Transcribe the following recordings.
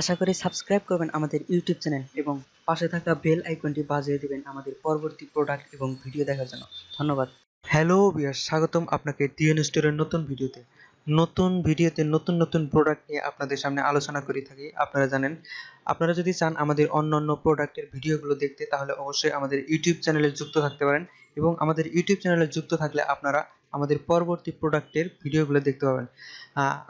আশা করি সাবস্ক্রাইব করবেন আমাদের ইউটিউব চ্যানেল এবং পাশে থাকা বেল আইকনটি বাজিয়ে দেবেন আমাদের পরবর্তী প্রোডাক্ট এবং ভিডিও দেখার জন্য ধন্যবাদ হ্যালো বিয়ার স্বাগতম আপনাকে টিএন স্টোরের নতুন ভিডিওতে নতুন ভিডিওতে নতুন নতুন প্রোডাক্ট নিয়ে আপনাদের সামনে আলোচনা করে থাকি আপনারা জানেন আপনারা যদি চান আমাদের অন্য অন্য প্রোডাক্টের ভিডিওগুলো দেখতে তাহলে অবশ্যই আমাদের ইউটিউব চ্যানেলে যুক্ত থাকতে পারেন এবং আমাদের ইউটিউব চ্যানেলে যুক্ত থাকলে আপনারা আমাদের পরবর্তী প্রোডাক্টের ভিডিওগুলো দেখতে পাবেন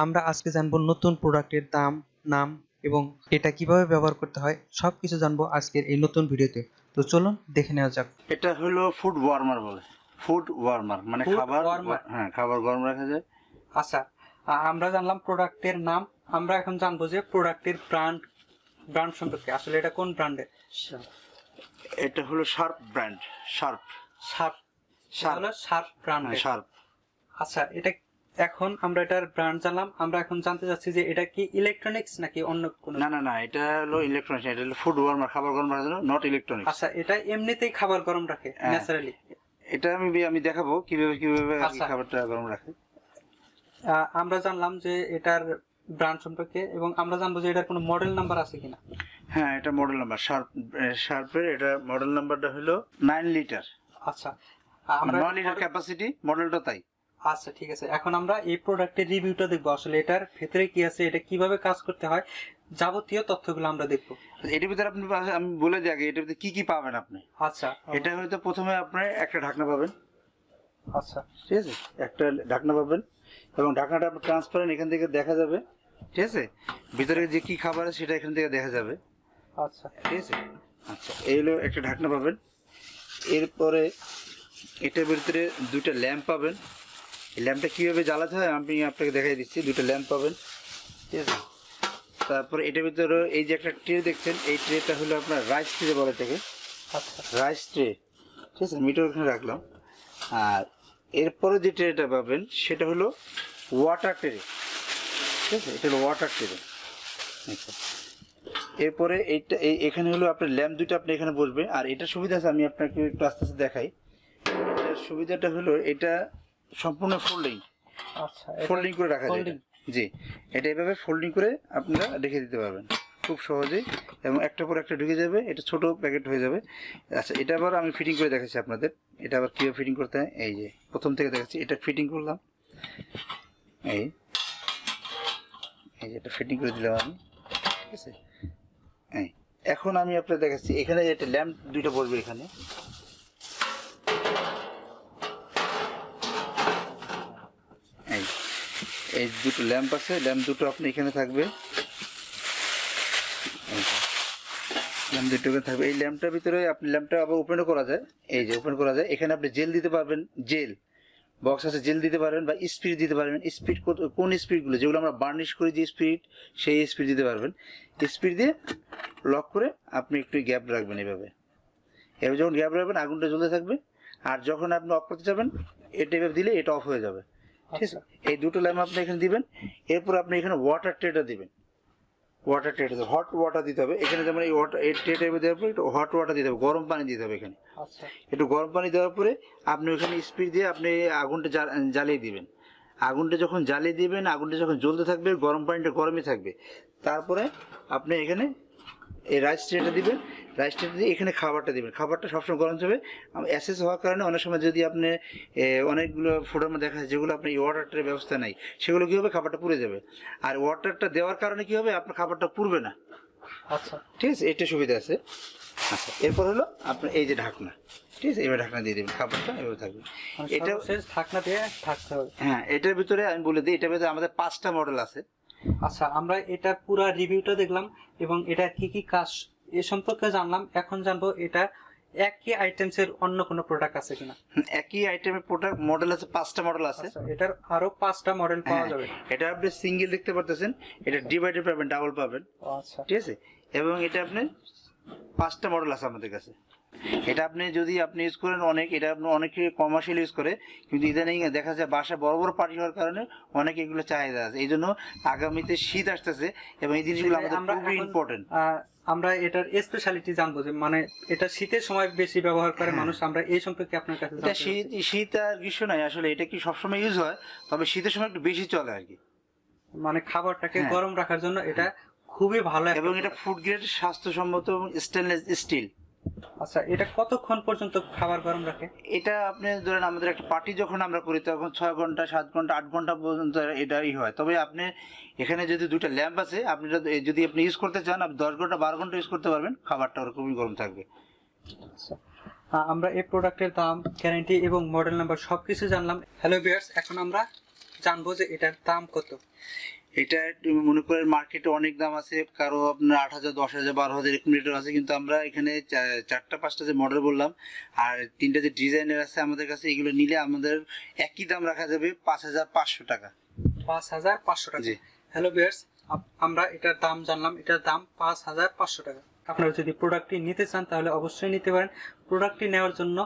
আমরা আজকে জানব নতুন প্রোডাক্টের দাম নাম এবং এটা কিভাবে ব্যবহার করতে হয় সব কিছু জানবো আজকের এই নতুন ভিডিওতে তো চলুন দেখে নেওয়া যাক এটা হলো ফুড ওয়ার্মার বলে ফুড ওয়ার্মার মানে খাবার হ্যাঁ খাবার গরম রাখা যায় আচ্ছা আমরা জানলাম প্রোডাক্টের নাম আমরা এখন জানবো যে প্রোডাক্টের ব্র্যান্ড ব্র্যান্ড সম্পর্কে আসলে এটা কোন ব্র্যান্ডের এটা হলো Sharp brand Sharp Sharp Sharp Sharp brand Sharp আচ্ছা এটা এখন আমরা এটার ব্র্যান্ড জানলাম আমরা এখন জানতে চাচ্ছি যে এটা কি ইলেকট্রনিক্স নাকি অন্য কোনো না না না এটা হলো ইলেকট্রনিক্স এটা হলো ফুড ওয়ার্মার খাবার গরম রাখার জন্য নট ইলেকট্রনিক্স আচ্ছা এটা এমনিতেই খাবার গরম রাখে ন্যাচারালি এটা আমি আমি দেখাবো কিভাবে কিভাবে আচ্ছা। খাবারটা গরম রাখে আমরা জানলাম যে এটার ব্র্যান্ড সম্পর্কে এবং আমরা জানবো যে এটার কোনো মডেল নাম্বার আছে কিনা হ্যাঁ এটা মডেল নাম্বার শার্প শার্পের এটা মডেল নাম্বারটা হলো নাইন লিটার আচ্ছা আমরা নয় লিটার ক্যাপাসিটি মডেলটা তাই আচ্ছা ঠিক আছে এখন আমরা এই প্রোডাক্টের রিভিউটা দেখবো আসলে এটার ভেতরে কি আছে এটা কিভাবে কাজ করতে হয় যাবতীয় তথ্যগুলো আমরা দেখবো এটার ভিতরে আপনি আমি বলে দিই আগে এটার ভিতরে কি কি পাবেন আপনি আচ্ছা এটা হয়তো প্রথমে আপনি একটা ঢাকনা পাবেন আচ্ছা ঠিক আছে একটা ঢাকনা পাবেন এবং ঢাকনাটা আপনি ট্রান্সপারেন্ট এখান থেকে দেখা যাবে ঠিক আছে ভিতরে যে কি খাবার আছে সেটা এখান থেকে দেখা যাবে আচ্ছা ঠিক আছে আচ্ছা এই হলো একটা ঢাকনা পাবেন এরপরে এটার ভিতরে দুইটা ল্যাম্প পাবেন ল্যাম্পটা কীভাবে জ্বালাতে হয় আমি আপনাকে দেখাই দিচ্ছি দুটো ল্যাম্প পাবেন ঠিক আছে তারপর এটার ভিতরে এই যে একটা ট্রে দেখছেন এই ট্রেটা হলো আপনার রাইস ট্রে বলে থাকে আচ্ছা। রাইস ট্রে ঠিক আছে মিটার ওখানে রাখলাম আর এরপরে যে ট্রেটা পাবেন সেটা হলো ওয়াটার ট্রে ঠিক আছে এটা হলো ওয়াটার ট্রে আচ্ছা এরপরে এইটা এই এখানে হলো আপনার ল্যাম্প দুটো আপনি এখানে বসবে আর এটা সুবিধা আছে আমি আপনাকে একটু আস্তে আস্তে দেখাই সুবিধাটা হলো এটা সম্পূর্ণ ফোল্ডিং আচ্ছা ফোল্ডিং করে রাখা যায় জি এটা এভাবে ফোল্ডিং করে আপনারা রেখে দিতে পারবেন খুব সহজেই এবং একটা পর একটা ঢুকে যাবে এটা ছোট প্যাকেট হয়ে যাবে আচ্ছা এটা আবার আমি ফিটিং করে দেখাচ্ছি আপনাদের এটা আবার কীভাবে ফিটিং করতে হয় এই যে প্রথম থেকে দেখাচ্ছি এটা ফিটিং করলাম এই এই যে এটা ফিটিং করে দিলাম আমি ঠিক আছে এই এখন আমি আপনার দেখাচ্ছি এখানে একটা ল্যাম্প দুইটা বসবে এখানে এই দুটো ল্যাম্প আছে ল্যাম্প দুটো আপনি এখানে থাকবে ল্যাম্প দুটো এখানে থাকবে এই ল্যাম্পটার ভিতরে আপনি ল্যাম্পটা আবার ওপেনও করা যায় এই যে ওপেন করা যায় এখানে আপনি জেল দিতে পারবেন জেল বক্স আছে জেল দিতে পারবেন বা স্পিড দিতে পারবেন স্পিড কোন স্পিডগুলো যেগুলো আমরা বার্নিশ করি যে স্পিড সেই স্পিড দিতে পারবেন স্পিড দিয়ে লক করে আপনি একটু গ্যাপ রাখবেন এভাবে এবার যখন গ্যাপ রাখবেন আগুনটা জ্বলতে থাকবে আর যখন আপনি অফ করতে যাবেন এটা এভাবে দিলে এটা অফ হয়ে যাবে আচ্ছা। ঠিক আছে এই দুটো ল্যাম্প আপনি এখানে দিবেন এরপর আপনি এখানে ওয়াটার ট্রেটা দিবেন ওয়াটার ট্রেটা হট ওয়াটার দিতে হবে এখানে যেমন এই ওয়াটার দেওয়ার পরে একটু হট ওয়াটার দিতে হবে গরম পানি দিতে হবে এখানে আচ্ছা। একটু গরম পানি দেওয়ার পরে আপনি ওখানে স্পিড দিয়ে আপনি আগুনটা জ্বালিয়ে দিবেন আগুনটা যখন জ্বালিয়ে দিবেন আগুনটা যখন জ্বলতে থাকবে গরম পানিটা গরমই থাকবে তারপরে আপনি এখানে এই রাইস ট্রেটা দিবেন রাইসটা দিয়ে এখানে খাবারটা দেবেন খাবারটা সবসময় গরম হবে অ্যাসেস হওয়ার কারণে অনেক সময় যদি আপনি অনেকগুলো ফুডের মধ্যে দেখা যায় যেগুলো আপনি ওয়াটারটার ব্যবস্থা নাই সেগুলো কী হবে খাবারটা পুড়ে যাবে আর ওয়াটারটা দেওয়ার কারণে কী হবে আপনার খাবারটা পুড়বে না আচ্ছা ঠিক আছে এটা সুবিধা আছে আচ্ছা এরপর হলো আপনার এই যে ঢাকনা ঠিক আছে এবার ঢাকনা দিয়ে দেবেন খাবারটা এবার থাকবে মানে এটা ঢাকনা দিয়ে থাকতে হবে হ্যাঁ এটার ভিতরে আমি বলে দিই এটার ভিতরে আমাদের পাঁচটা মডেল আছে আচ্ছা আমরা এটা পুরো রিভিউটা দেখলাম এবং এটা কি কি কাজ এ সম্পর্কে জানলাম এখন জানবো এটা একই আইটেমস এর অন্য কোনো প্রোডাক্ট আছে কিনা একই আইটেমের প্রোডাক্ট মডেল আছে পাঁচটা মডেল আছে আচ্ছা, এটার আরো পাঁচটা মডেল পাওয়া হ্যাঁ, যাবে এটা আপনি সিঙ্গেল দেখতে পারতেছেন এটা ডিভাইডেড পাবেন ডাবল পাবেন আচ্ছা ঠিক আছে এবং এটা আপনি পাঁচটা মডেল আছে আমাদের কাছে এটা আপনি যদি আপনি ইউজ করেন অনেক এটা আপনি অনেকে কমার্শিয়াল ইউজ করে কিন্তু ইদানিং দেখা যায় বাসায় বড় বড় পার্টি হওয়ার কারণে অনেক এগুলো চাহিদা আছে এই জন্য আগামীতে শীত আসতেছে এবং এই জিনিসগুলো আমাদের খুবই ইম্পর্টেন্ট আমরা এটার স্পেশালিটি জানবো যে মানে এটা শীতের সময় বেশি ব্যবহার করে হ্যাঁ। মানুষ আমরা এই সম্পর্কে আপনার কাছে এটা শীত শীত আর গ্রীষ্ম নাই আসলে এটা কি সবসময় ইউজ হয় তবে শীতের সময় একটু বেশি চলে আর কি মানে খাবারটাকে হ্যাঁ। গরম রাখার জন্য এটা খুবই ভালো এবং এটা ফুড গ্রেড স্বাস্থ্যসম্মত স্টেনলেস স্টিল আচ্ছা এটা কতক্ষণ পর্যন্ত খাবার গরম রাখে এটা আপনি ধরেন আমাদের একটা পার্টি যখন আমরা করি তখন ছয় ঘন্টা সাত ঘন্টা আট ঘন্টা পর্যন্ত এটাই হয় তবে আপনি এখানে যদি দুটো ল্যাম্প আছে আপনি যদি আপনি ইউজ করতে চান আপনি দশ ঘন্টা বারো ঘন্টা ইউজ করতে পারবেন খাবারটা ওরকমই গরম থাকবে আচ্ছা আমরা এই প্রোডাক্টের দাম গ্যারান্টি এবং মডেল নাম্বার সব কিছু জানলাম হ্যালো বিয়ার্স এখন আমরা জানবো যে এটার দাম কত এটা মনে করেন মার্কেটে অনেক দাম আছে কারো আপনার আট হাজার দশ হাজার বারো হাজার এরকম রেটের আছে কিন্তু আমরা এখানে চারটা পাঁচটা যে মডেল বললাম আর তিনটা যে ডিজাইনের আছে আমাদের কাছে এগুলো নিলে আমাদের একই দাম রাখা যাবে পাঁচ হাজার পাঁচশো টাকা পাঁচ হাজার পাঁচশো টাকা হ্যালো বিয়ার্স আমরা এটার দাম জানলাম এটার দাম পাঁচ হাজার পাঁচশো টাকা আপনারা যদি প্রোডাক্টটি নিতে চান তাহলে অবশ্যই নিতে পারেন প্রোডাক্টটি নেওয়ার জন্য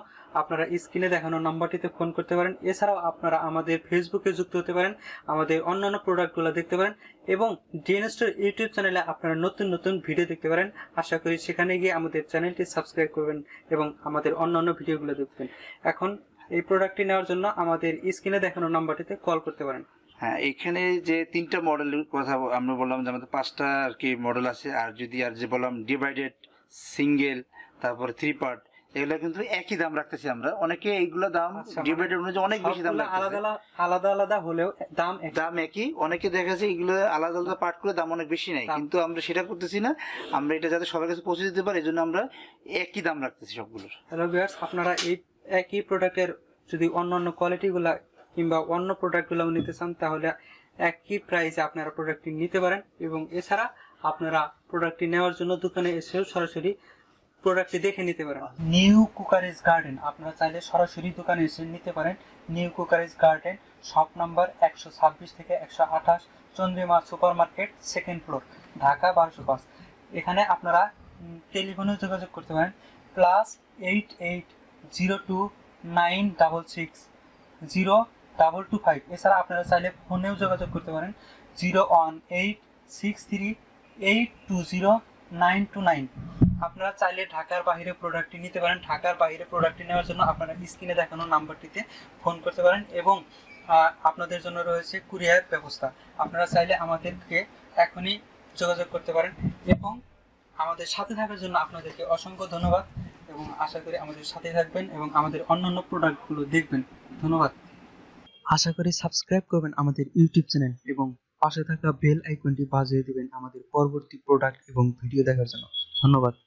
আপনারা স্ক্রিনে দেখানো নাম্বারটিতে ফোন করতে পারেন এছাড়াও আপনারা আমাদের ফেসবুকে যুক্ত হতে পারেন আমাদের অন্যান্য প্রোডাক্টগুলো দেখতে পারেন এবং ডিএনএস্টোর ইউটিউব চ্যানেলে আপনারা নতুন নতুন ভিডিও দেখতে পারেন আশা করি সেখানে গিয়ে আমাদের চ্যানেলটি সাবস্ক্রাইব করবেন এবং আমাদের অন্যান্য ভিডিওগুলো দেখবেন এখন এই প্রোডাক্টটি নেওয়ার জন্য আমাদের স্ক্রিনে দেখানো নাম্বারটিতে কল করতে পারেন হ্যাঁ এখানে যে তিনটা মডেলের কথা আমরা বললাম যে আমাদের পাঁচটা আর কি মডেল আছে আর যদি আর যে বললাম ডিভাইডেড সিঙ্গেল তারপরে থ্রি পার্ট এগুলো কিন্তু একই দাম রাখতেছি আমরা অনেকে এইগুলো দাম ডিবেটের আচ্ছা, মানে অনুযায়ী অনেক বেশি দাম আলাদা আলাদা আলাদা হলেও দাম দাম একই অনেকে দেখা যায় এগুলো আলাদা আলাদা পার্ট করে দাম অনেক বেশি নেয় কিন্তু আমরা সেটা করতেছি না আমরা এটা যাতে সবার কাছে পৌঁছে দিতে পারি এই জন্য আমরা একই দাম রাখতেছি সবগুলোর হ্যালো ভিউয়ার্স আপনারা এই একই প্রোডাক্টের যদি অন্য অন্য কোয়ালিটিগুলা কিংবা অন্য প্রোডাক্টগুলো নিতে চান তাহলে একই প্রাইসে আপনারা প্রোডাক্টটি নিতে পারেন এবং এছাড়া আপনারা প্রোডাক্টটি নেওয়ার জন্য দোকানে এসেও সরাসরি প্রোডাক্টটি দেখে নিতে পারেন নিউ কুকারেজ গার্ডেন আপনারা চাইলে সরাসরি দোকানে এসে নিতে পারেন নিউ কুকারেজ গার্ডেন শপ নাম্বার একশো ছাব্বিশ থেকে একশো আঠাশ Chandrima super market second floor Dhaka বারোশো পাঁচ এখানে আপনারা টেলিফোনেও যোগাযোগ করতে পারেন plus eight eight zero two nine double six zero double two five এছাড়া আপনারা চাইলে ফোনেও যোগাযোগ করতে পারেন zero one eight six three eight two zero nine two nine আপনারা চাইলে ঢাকার বাইরে প্রোডাক্টটি নিতে পারেন ঢাকার বাইরে প্রোডাক্টটি নেওয়ার জন্য আপনারা স্ক্রিনে দেখানো নাম্বারটিতে ফোন করতে পারেন এবং আপনাদের জন্য রয়েছে কুরিয়ার ব্যবস্থা আপনারা চাইলে আমাদেরকে এখনই যোগাযোগ করতে পারেন এবং আমাদের সাথে থাকার জন্য আপনাদেরকে অসংখ্য ধন্যবাদ এবং আশা করি আমাদের সাথে থাকবেন এবং আমাদের অন্যান্য প্রোডাক্টগুলো দেখবেন ধন্যবাদ আশা করি সাবস্ক্রাইব করবেন আমাদের ইউটিউব চ্যানেল এবং পাশে থাকা বেল আইকনটি বাজিয়ে দেবেন আমাদের পরবর্তী প্রোডাক্ট এবং ভিডিও দেখার জন্য ধন্যবাদ